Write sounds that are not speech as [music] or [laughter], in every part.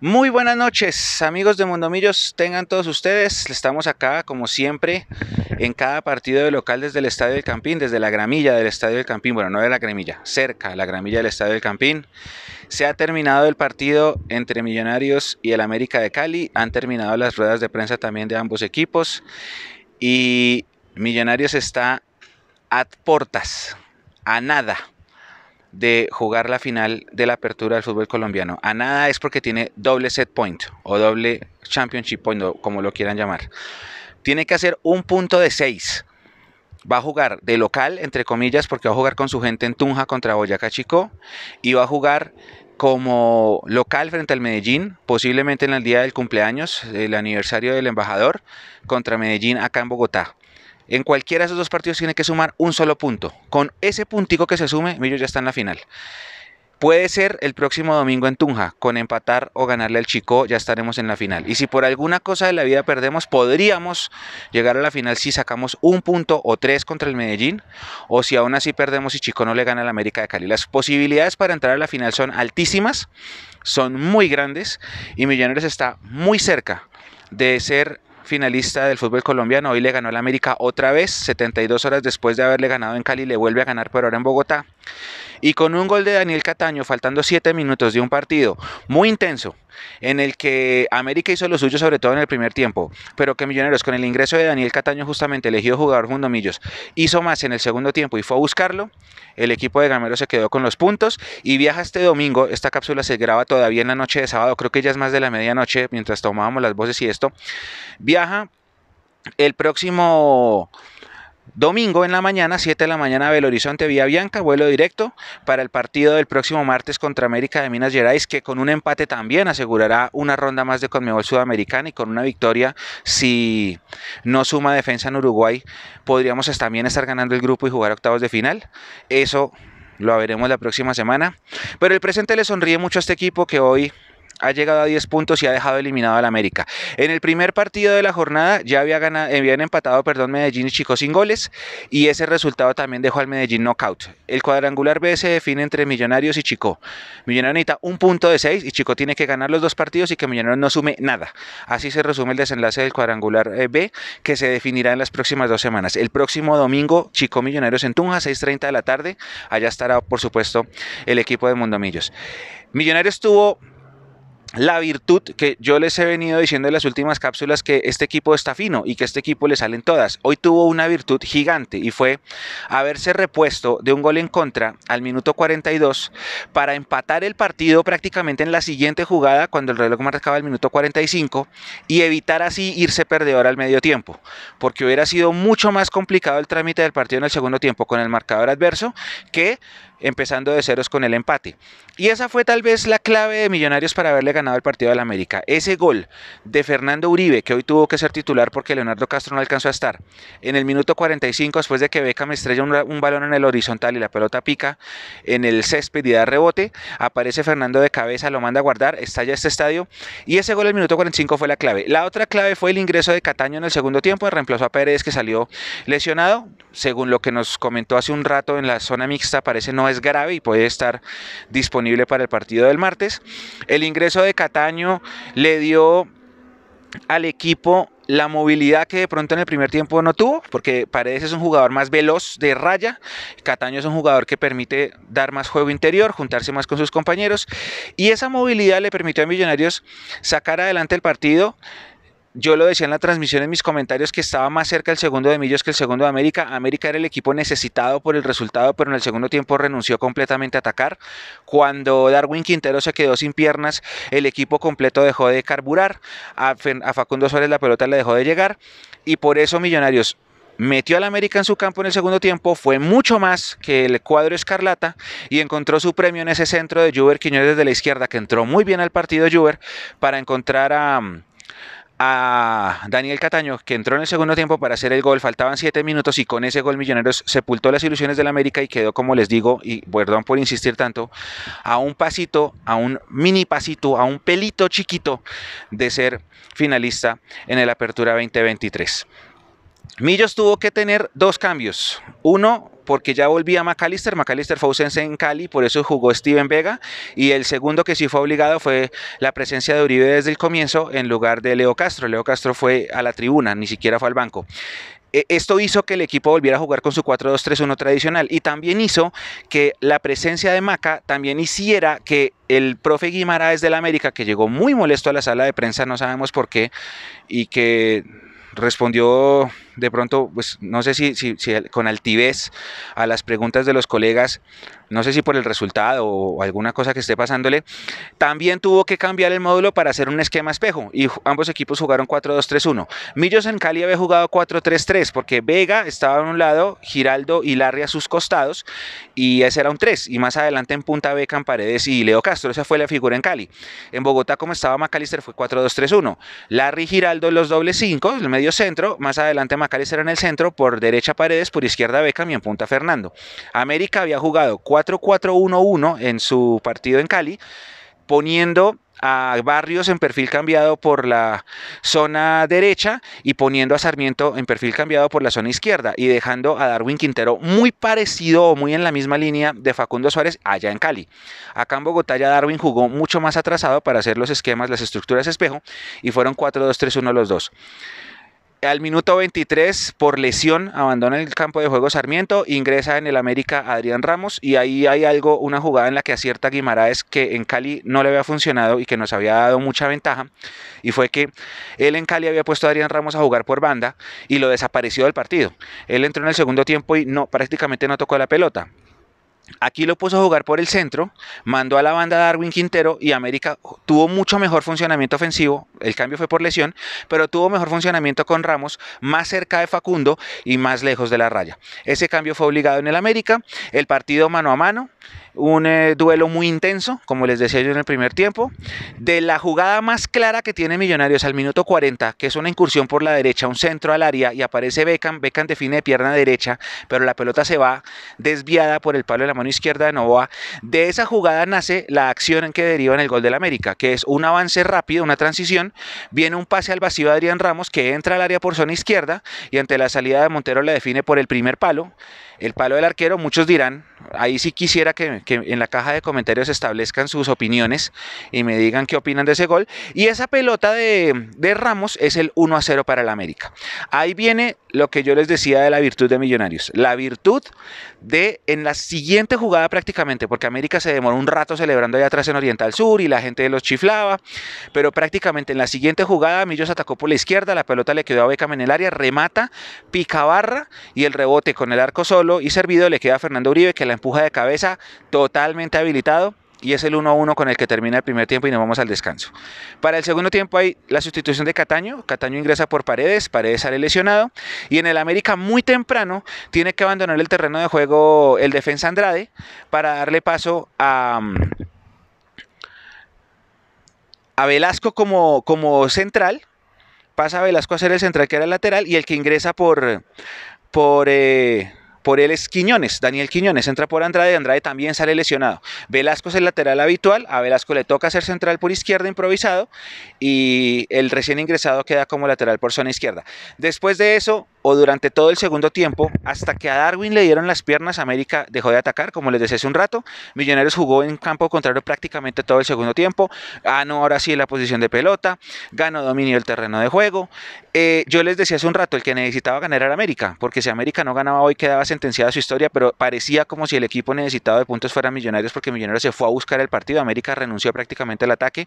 Muy buenas noches, amigos de Mondomillos, tengan todos ustedes. Estamos acá, como siempre, en cada partido de local desde el Estadio del Campín, desde la gramilla del Estadio del Campín, bueno, no de la gramilla, cerca de la gramilla del Estadio del Campín. Se ha terminado el partido entre Millonarios y el América de Cali, han terminado las ruedas de prensa también de ambos equipos y Millonarios está a portas, a nada de jugar la final de la apertura del fútbol colombiano. A nada es porque tiene doble set point o doble championship point, o como lo quieran llamar. Tiene que hacer un punto de seis. Va a jugar de local, entre comillas, porque va a jugar con su gente en Tunja contra Boyacá Chico y va a jugar como local frente al Medellín, posiblemente en el día del cumpleaños, el aniversario del embajador, contra Medellín acá en Bogotá. En cualquiera de esos dos partidos tiene que sumar un solo punto. Con ese puntico que se sume, Millonarios ya está en la final. Puede ser el próximo domingo en Tunja, con empatar o ganarle al Chico, ya estaremos en la final. Y si por alguna cosa de la vida perdemos, podríamos llegar a la final si sacamos un punto o tres contra el Medellín, o si aún así perdemos y Chico no le gana al América de Cali. Las posibilidades para entrar a la final son altísimas, son muy grandes, y Millonarios está muy cerca de ser finalista del fútbol colombiano, hoy le ganó al América otra vez, 72 horas después de haberle ganado en Cali, le vuelve a ganar, pero ahora en Bogotá. Y con un gol de Daniel Cataño, faltando 7 minutos de un partido muy intenso, en el que América hizo lo suyo, sobre todo en el primer tiempo, pero que Millonarios, con el ingreso de Daniel Cataño, justamente elegido jugador Mundo Millos, hizo más en el segundo tiempo y fue a buscarlo. El equipo de Gamero se quedó con los puntos y viaja este domingo. Esta cápsula se graba todavía en la noche de sábado, creo que ya es más de la medianoche, mientras tomábamos las voces y esto. Viaja el próximo Domingo en la mañana, 7 de la mañana, Belo Horizonte, Vía Bianca, vuelo directo para el partido del próximo martes contra América de Minas Gerais, que con un empate también asegurará una ronda más de Conmebol Sudamericana y con una victoria, si no suma defensa en Uruguay, podríamos también estar ganando el grupo y jugar octavos de final. Eso lo veremos la próxima semana. Pero el presente le sonríe mucho a este equipo que hoy ha llegado a 10 puntos y ha dejado eliminado al América. En el primer partido de la jornada ya había habían empatado perdón, Medellín y Chico sin goles y ese resultado también dejó al Medellín knockout. El cuadrangular B se define entre Millonarios y Chico. Millonarios necesita un punto de 6 y Chico tiene que ganar los dos partidos y que Millonarios no sume nada. Así se resume el desenlace del cuadrangular eh, B que se definirá en las próximas dos semanas. El próximo domingo Chico Millonarios en Tunja, 6.30 de la tarde. Allá estará por supuesto el equipo de Mundomillos. Millonarios tuvo la virtud que yo les he venido diciendo en las últimas cápsulas que este equipo está fino y que este equipo le salen todas. Hoy tuvo una virtud gigante y fue haberse repuesto de un gol en contra al minuto 42 para empatar el partido prácticamente en la siguiente jugada cuando el reloj marcaba el minuto 45 y evitar así irse perdedor al medio tiempo, porque hubiera sido mucho más complicado el trámite del partido en el segundo tiempo con el marcador adverso que empezando de ceros con el empate. Y esa fue tal vez la clave de Millonarios para haberle ganado ganado el partido del América. Ese gol de Fernando Uribe, que hoy tuvo que ser titular porque Leonardo Castro no alcanzó a estar, en el minuto 45, después de que Beckham estrella un, balón en el horizontal y la pelota pica en el césped y da rebote, aparece Fernando de cabeza, lo manda a guardar, estalla este estadio y ese gol en el minuto 45 fue la clave. La otra clave fue el ingreso de Cataño en el segundo tiempo, reemplazó a Pérez que salió lesionado, según lo que nos comentó hace un rato en la zona mixta, parece no es grave y puede estar disponible para el partido del martes. El ingreso de Cataño le dio al equipo la movilidad que de pronto en el primer tiempo no tuvo, porque Paredes es un jugador más veloz de raya, Cataño es un jugador que permite dar más juego interior, juntarse más con sus compañeros, y esa movilidad le permitió a Millonarios sacar adelante el partido yo lo decía en la transmisión en mis comentarios que estaba más cerca el segundo de Millos que el segundo de América. América era el equipo necesitado por el resultado, pero en el segundo tiempo renunció completamente a atacar. Cuando Darwin Quintero se quedó sin piernas, el equipo completo dejó de carburar. A, Facundo Suárez la pelota le dejó de llegar. Y por eso Millonarios metió al América en su campo en el segundo tiempo, fue mucho más que el cuadro escarlata y encontró su premio en ese centro de Juber Quiñones desde la izquierda, que entró muy bien al partido Juber para encontrar a a Daniel Cataño, que entró en el segundo tiempo para hacer el gol. Faltaban siete minutos y con ese gol Millonarios sepultó las ilusiones del América y quedó, como les digo, y perdón por insistir tanto, a un pasito, a un mini pasito, a un pelito chiquito de ser finalista en el Apertura 2023. Millos tuvo que tener dos cambios. Uno porque ya volvía McAllister, McAllister fue ausencia en Cali, por eso jugó Steven Vega, y el segundo que sí fue obligado fue la presencia de Uribe desde el comienzo en lugar de Leo Castro. Leo Castro fue a la tribuna, ni siquiera fue al banco. E, esto hizo que el equipo volviera a jugar con su 4-2-3-1 tradicional y también hizo que la presencia de Maca también hiciera que el profe Guimaraes del América, que llegó muy molesto a la sala de prensa, no sabemos por qué, y que respondió de pronto, pues no sé si, con altivez a las preguntas de los colegas, no sé si por el resultado o alguna cosa que esté pasándole, también tuvo que cambiar el módulo para hacer un esquema espejo y ambos equipos jugaron 4-2-3-1. Millos en Cali había jugado 4-3-3 porque Vega estaba a un lado, Giraldo y Larry a sus costados y ese era un 3 y más adelante en punta en Paredes y Leo Castro, esa fue la figura en Cali. En Bogotá como estaba McAllister fue 4-2-3-1. Larry y Giraldo los dobles 5, el medio centro, más adelante era en el centro, por derecha Paredes, por izquierda Beca y en punta Fernando. América había jugado 4-4-1-1 en su partido en Cali, poniendo a Barrios en perfil cambiado por la zona derecha y poniendo a Sarmiento en perfil cambiado por la zona izquierda y dejando a Darwin Quintero muy parecido o muy en la misma línea de Facundo Suárez allá en Cali. Acá en Bogotá ya Darwin jugó mucho más atrasado para hacer los esquemas, las estructuras espejo y fueron 4-2-3-1 los dos al minuto 23 por lesión abandona el campo de juego Sarmiento, ingresa en el América Adrián Ramos y ahí hay algo, una jugada en la que acierta Guimaraes que en Cali no le había funcionado y que nos había dado mucha ventaja y fue que él en Cali había puesto a Adrián Ramos a jugar por banda y lo desapareció del partido. Él entró en el segundo tiempo y no prácticamente no tocó la pelota. Aquí lo puso a jugar por el centro, mandó a la banda Darwin Quintero y América tuvo mucho mejor funcionamiento ofensivo, el cambio fue por lesión, pero tuvo mejor funcionamiento con Ramos más cerca de Facundo y más lejos de la raya. Ese cambio fue obligado en el América, el partido mano a mano, un eh, duelo muy intenso, como les decía yo en el primer tiempo. De la jugada más clara que tiene Millonarios al minuto 40, que es una incursión por la derecha, un centro al área y aparece Beckham. Becan define de pierna derecha, pero la pelota se va desviada por el palo de la mano izquierda de Novoa. De esa jugada nace la acción en que deriva en el gol del América, que es un avance rápido, una transición. Viene un pase al vacío de Adrián Ramos que entra al área por zona izquierda y ante la salida de Montero la define por el primer palo. El palo del arquero, muchos dirán, ahí sí quisiera que, que en la caja de comentarios establezcan sus opiniones y me digan qué opinan de ese gol. Y esa pelota de, Ramos es el 1 a 0 para el América. Ahí viene lo que yo les decía de la virtud de Millonarios. La virtud de en la siguiente jugada prácticamente, porque América se demoró un rato celebrando allá atrás en Oriental Sur y la gente los chiflaba, pero prácticamente en la siguiente jugada Millos atacó por la izquierda, la pelota le quedó a Beckham en el área, remata, pica barra y el rebote con el arco solo y servido le queda a Fernando Uribe que la empuja de cabeza totalmente habilitado y es el 1-1 con el que termina el primer tiempo y nos vamos al descanso. Para el segundo tiempo hay la sustitución de Cataño, Cataño ingresa por Paredes, Paredes sale lesionado y en el América muy temprano tiene que abandonar el terreno de juego el defensa Andrade para darle paso a mm, a Velasco como, como central, pasa a Velasco a ser el central que era el lateral y el que ingresa por por eh, por él es Quiñones, Daniel Quiñones entra por Andrade, Andrade también sale lesionado. Velasco es el lateral habitual, a Velasco le toca ser central por izquierda improvisado y el recién ingresado queda como lateral por zona izquierda. Después de eso, o durante todo el segundo tiempo, hasta que a Darwin le dieron las piernas, América dejó de atacar, como les decía hace un rato. Millonarios jugó en campo contrario prácticamente todo el segundo tiempo. Ganó ahora sí la posición de pelota, ganó dominio del terreno de juego. Eh, yo les decía hace un rato, el que necesitaba ganar era América, porque si América no ganaba hoy quedaba sentenciada su historia, pero parecía como si el equipo necesitado de puntos fuera Millonarios porque Millonarios se fue a buscar el partido. América renunció prácticamente al ataque.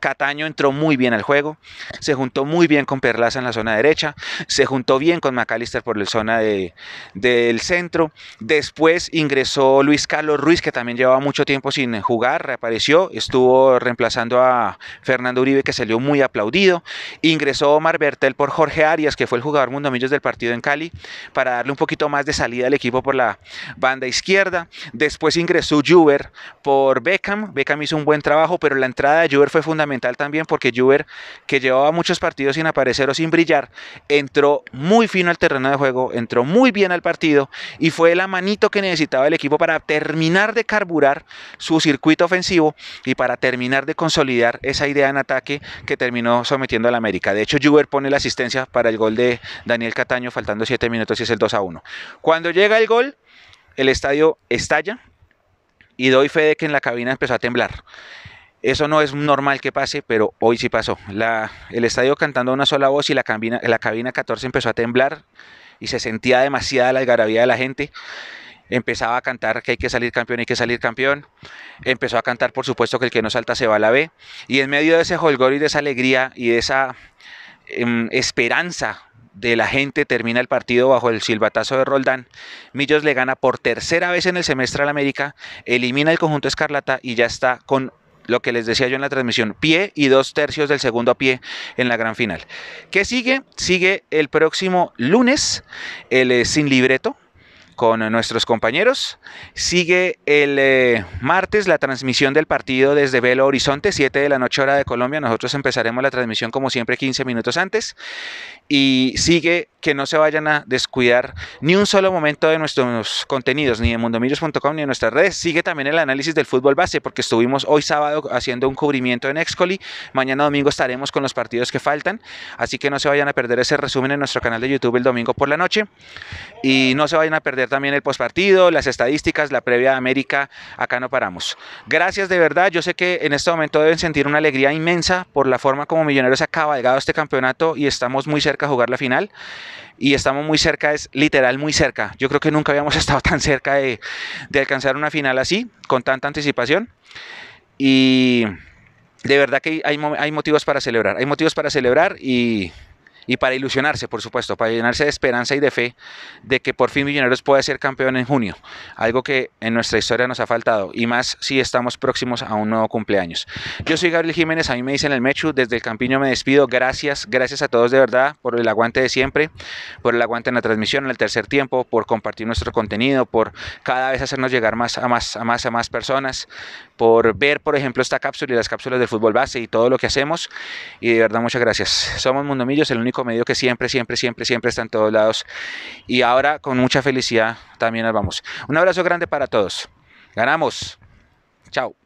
Cataño entró muy bien al juego, se juntó muy bien con Perlaza en la zona derecha, se juntó bien con McAllister por la zona de, del centro. Después ingresó Luis Carlos Ruiz, que también llevaba mucho tiempo sin jugar, reapareció, estuvo reemplazando a Fernando Uribe, que salió muy aplaudido. Ingresó Omar Bertel por Jorge Arias, que fue el jugador mundo mundomillos del partido en Cali, para darle un poquito más de salida el equipo por la banda izquierda. Después ingresó Juber por Beckham. Beckham hizo un buen trabajo, pero la entrada de Juber fue fundamental también porque Juber, que llevaba muchos partidos sin aparecer o sin brillar, entró muy fino al terreno de juego, entró muy bien al partido y fue la manito que necesitaba el equipo para terminar de carburar su circuito ofensivo y para terminar de consolidar esa idea en ataque que terminó sometiendo al América. De hecho, Juber pone la asistencia para el gol de Daniel Cataño faltando 7 minutos y es el 2 a 1. Cuando llega el gol, el estadio estalla y doy fe de que en la cabina empezó a temblar. Eso no es normal que pase, pero hoy sí pasó. el estadio cantando una sola voz y la cabina, la cabina 14 empezó a temblar y se sentía demasiada la algarabía de la gente. Empezaba a cantar que hay que salir campeón, hay que salir campeón. Empezó a cantar, por supuesto, que el que no salta se va a la B. Y en medio de ese holgor y de esa alegría y de esa em, esperanza de la gente termina el partido bajo el silbatazo de Roldán. Millos le gana por tercera vez en el semestre al América, elimina el conjunto Escarlata y ya está con lo que les decía yo en la transmisión, pie y dos tercios del segundo a pie en la gran final. ¿Qué sigue? Sigue el próximo lunes, el eh, sin libreto, con nuestros compañeros. Sigue el eh, martes la transmisión del partido desde Belo Horizonte, 7 de la noche hora de Colombia. Nosotros empezaremos la transmisión como siempre 15 minutos antes. Y sigue que no se vayan a descuidar ni un solo momento de nuestros contenidos, ni de mundomirios.com ni de nuestras redes. Sigue también el análisis del fútbol base, porque estuvimos hoy sábado haciendo un cubrimiento en Excoli. Mañana domingo estaremos con los partidos que faltan. Así que no se vayan a perder ese resumen en nuestro canal de YouTube el domingo por la noche. Y no se vayan a perder también el postpartido, las estadísticas, la previa de América. Acá no paramos. Gracias de verdad. Yo sé que en este momento deben sentir una alegría inmensa por la forma como Millonarios ha cabalgado este campeonato y estamos muy cerca de jugar la final. Y estamos muy cerca, es literal muy cerca. Yo creo que nunca habíamos [laughs] estado tan cerca de, de alcanzar una final así, con tanta anticipación. Y de verdad que hay, hay, motivos para celebrar. Hay motivos para celebrar y y para ilusionarse, por supuesto, para llenarse de esperanza y de fe de que por fin Millonarios pueda ser campeón en junio, algo que en nuestra historia nos ha faltado y más si estamos próximos a un nuevo cumpleaños. Yo soy Gabriel Jiménez, a mí me dicen el Mechu, desde el Campiño me despido, gracias, gracias a todos de verdad por el aguante de siempre, por el aguante en la transmisión, en el tercer tiempo, por compartir nuestro contenido, por cada vez hacernos llegar más a más a más a más personas, por ver, por ejemplo, esta cápsula y las cápsulas del fútbol base y todo lo que hacemos. Y de verdad, muchas gracias. Somos Mundomillos, el único medio que siempre, siempre, siempre, siempre está en todos lados. Y ahora, con mucha felicidad, también nos vamos. Un abrazo grande para todos. Ganamos. Chao.